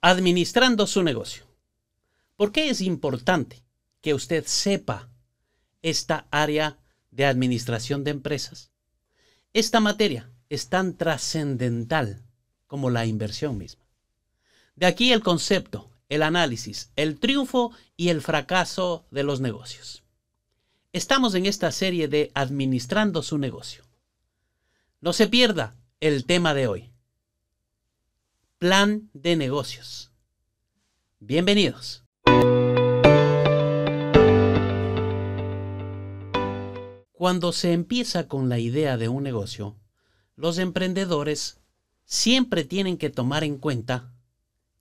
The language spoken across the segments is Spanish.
administrando su negocio. ¿Por qué es importante que usted sepa esta área de administración de empresas? Esta materia es tan trascendental como la inversión misma. De aquí el concepto, el análisis, el triunfo y el fracaso de los negocios. Estamos en esta serie de Administrando su negocio. No se pierda el tema de hoy plan de negocios. Bienvenidos. Cuando se empieza con la idea de un negocio, los emprendedores siempre tienen que tomar en cuenta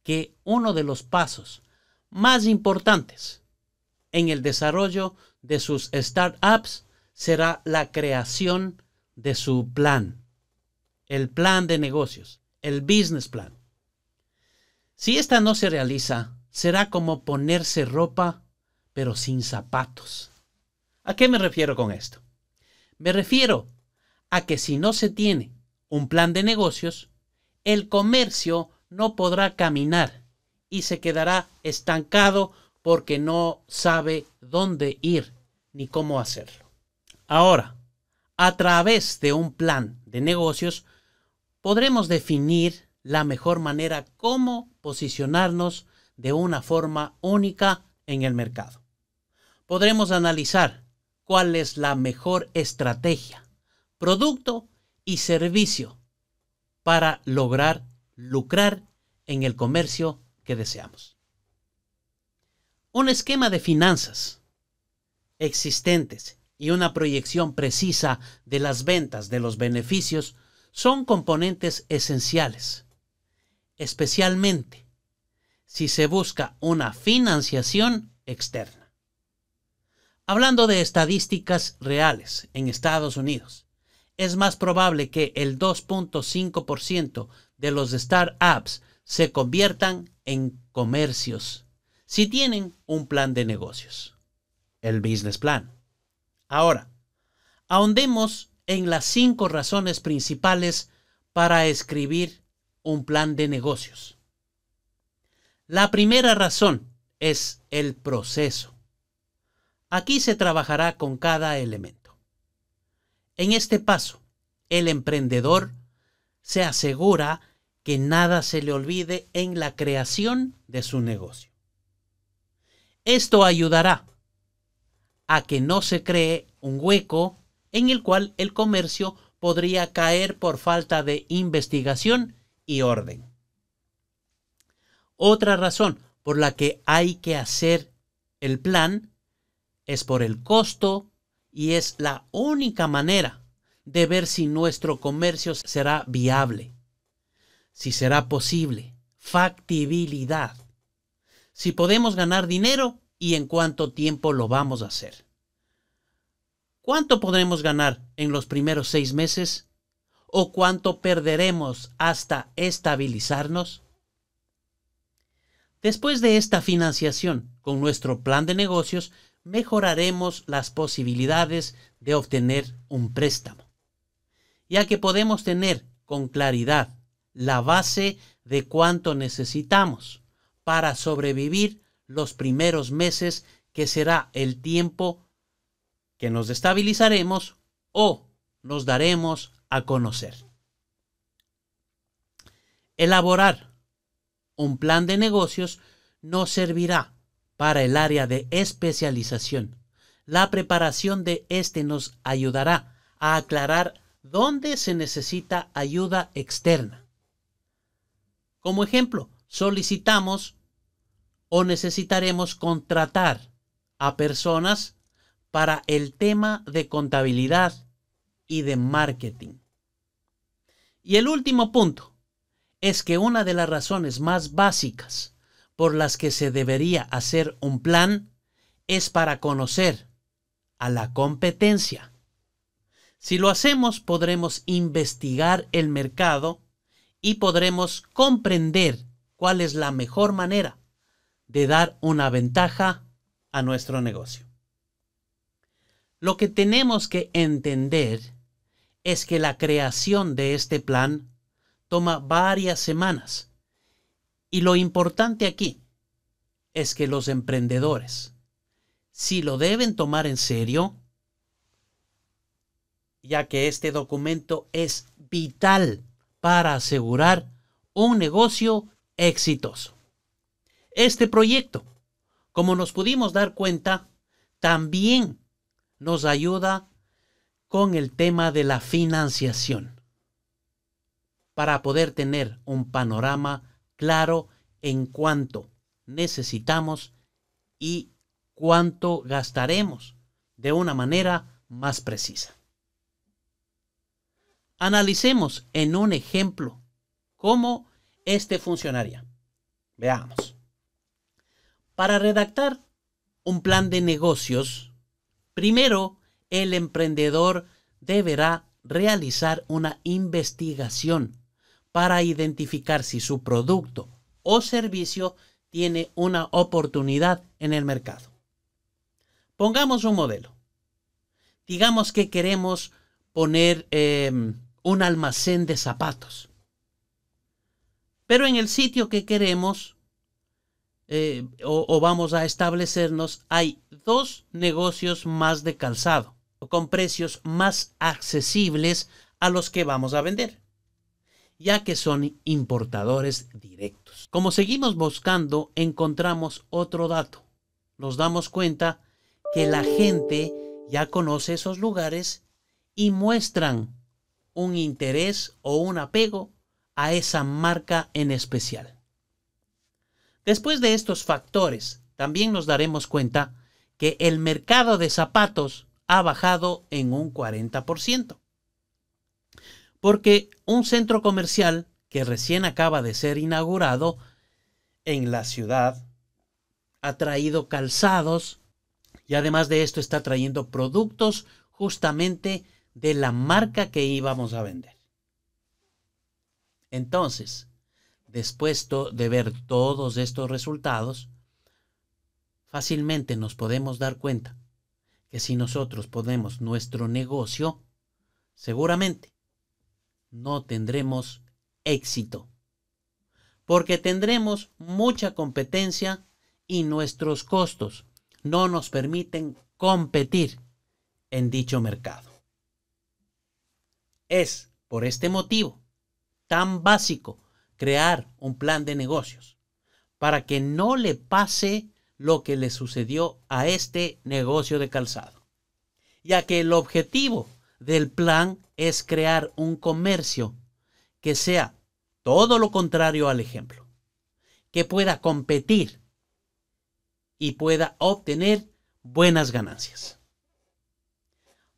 que uno de los pasos más importantes en el desarrollo de sus startups será la creación de su plan, el plan de negocios, el business plan. Si esta no se realiza, será como ponerse ropa, pero sin zapatos. ¿A qué me refiero con esto? Me refiero a que si no se tiene un plan de negocios, el comercio no podrá caminar y se quedará estancado porque no sabe dónde ir ni cómo hacerlo. Ahora, a través de un plan de negocios, podremos definir la mejor manera cómo posicionarnos de una forma única en el mercado. Podremos analizar cuál es la mejor estrategia, producto y servicio para lograr lucrar en el comercio que deseamos. Un esquema de finanzas existentes y una proyección precisa de las ventas, de los beneficios, son componentes esenciales especialmente si se busca una financiación externa. Hablando de estadísticas reales en Estados Unidos, es más probable que el 2.5% de los startups se conviertan en comercios si tienen un plan de negocios, el business plan. Ahora, ahondemos en las cinco razones principales para escribir un plan de negocios. La primera razón es el proceso. Aquí se trabajará con cada elemento. En este paso, el emprendedor se asegura que nada se le olvide en la creación de su negocio. Esto ayudará a que no se cree un hueco en el cual el comercio podría caer por falta de investigación y orden. Otra razón por la que hay que hacer el plan es por el costo y es la única manera de ver si nuestro comercio será viable, si será posible, factibilidad, si podemos ganar dinero y en cuánto tiempo lo vamos a hacer. ¿Cuánto podremos ganar en los primeros seis meses? o cuánto perderemos hasta estabilizarnos? Después de esta financiación, con nuestro plan de negocios, mejoraremos las posibilidades de obtener un préstamo, ya que podemos tener con claridad la base de cuánto necesitamos para sobrevivir los primeros meses que será el tiempo que nos estabilizaremos o nos daremos a conocer. Elaborar un plan de negocios nos servirá para el área de especialización. La preparación de este nos ayudará a aclarar dónde se necesita ayuda externa. Como ejemplo, solicitamos o necesitaremos contratar a personas para el tema de contabilidad y de marketing. Y el último punto es que una de las razones más básicas por las que se debería hacer un plan es para conocer a la competencia. Si lo hacemos podremos investigar el mercado y podremos comprender cuál es la mejor manera de dar una ventaja a nuestro negocio. Lo que tenemos que entender es que la creación de este plan toma varias semanas. Y lo importante aquí es que los emprendedores, si lo deben tomar en serio, ya que este documento es vital para asegurar un negocio exitoso. Este proyecto, como nos pudimos dar cuenta, también nos ayuda con el tema de la financiación para poder tener un panorama claro en cuánto necesitamos y cuánto gastaremos de una manera más precisa. Analicemos en un ejemplo cómo este funcionaría. Veamos. Para redactar un plan de negocios, primero el emprendedor deberá realizar una investigación para identificar si su producto o servicio tiene una oportunidad en el mercado. Pongamos un modelo. Digamos que queremos poner eh, un almacén de zapatos. Pero en el sitio que queremos eh, o vamos a establecernos hay dos negocios más de calzado con precios más accesibles a los que vamos a vender, ya que son importadores directos. Como seguimos buscando, encontramos otro dato. Nos damos cuenta que la gente ya conoce esos lugares y muestran un interés o un apego a esa marca en especial. Después de estos factores, también nos daremos cuenta que el mercado de zapatos ha bajado en un 40%. Porque un centro comercial que recién acaba de ser inaugurado en la ciudad ha traído calzados y además de esto está trayendo productos justamente de la marca que íbamos a vender. Entonces, después de ver todos estos resultados, fácilmente nos podemos dar cuenta que si nosotros ponemos nuestro negocio, seguramente no tendremos éxito, porque tendremos mucha competencia y nuestros costos no nos permiten competir en dicho mercado. Es por este motivo tan básico crear un plan de negocios para que no le pase lo que le sucedió a este negocio de calzado, ya que el objetivo del plan es crear un comercio que sea todo lo contrario al ejemplo, que pueda competir y pueda obtener buenas ganancias.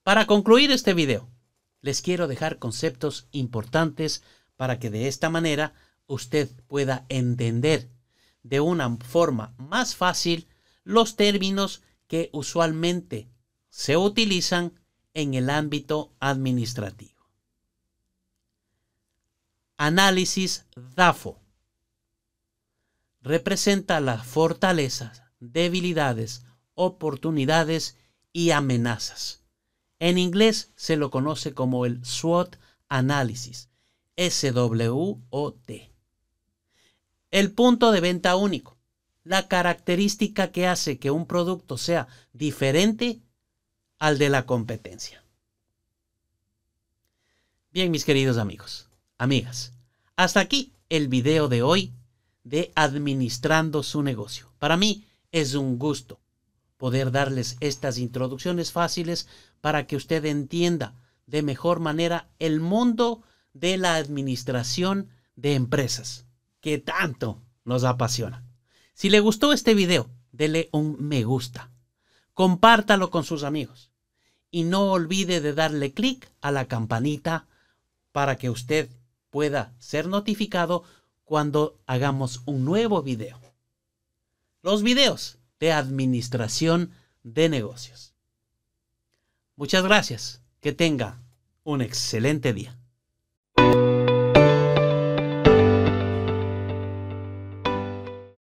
Para concluir este video, les quiero dejar conceptos importantes para que de esta manera usted pueda entender de una forma más fácil los términos que usualmente se utilizan en el ámbito administrativo. Análisis DAFO representa las fortalezas, debilidades, oportunidades y amenazas. En inglés se lo conoce como el SWOT análisis, SWOT. El punto de venta único, la característica que hace que un producto sea diferente al de la competencia. Bien, mis queridos amigos, amigas, hasta aquí el video de hoy de administrando su negocio. Para mí es un gusto poder darles estas introducciones fáciles para que usted entienda de mejor manera el mundo de la administración de empresas que tanto nos apasiona. Si le gustó este video, dele un me gusta. Compártalo con sus amigos. Y no olvide de darle clic a la campanita para que usted pueda ser notificado cuando hagamos un nuevo video. Los videos de administración de negocios. Muchas gracias. Que tenga un excelente día.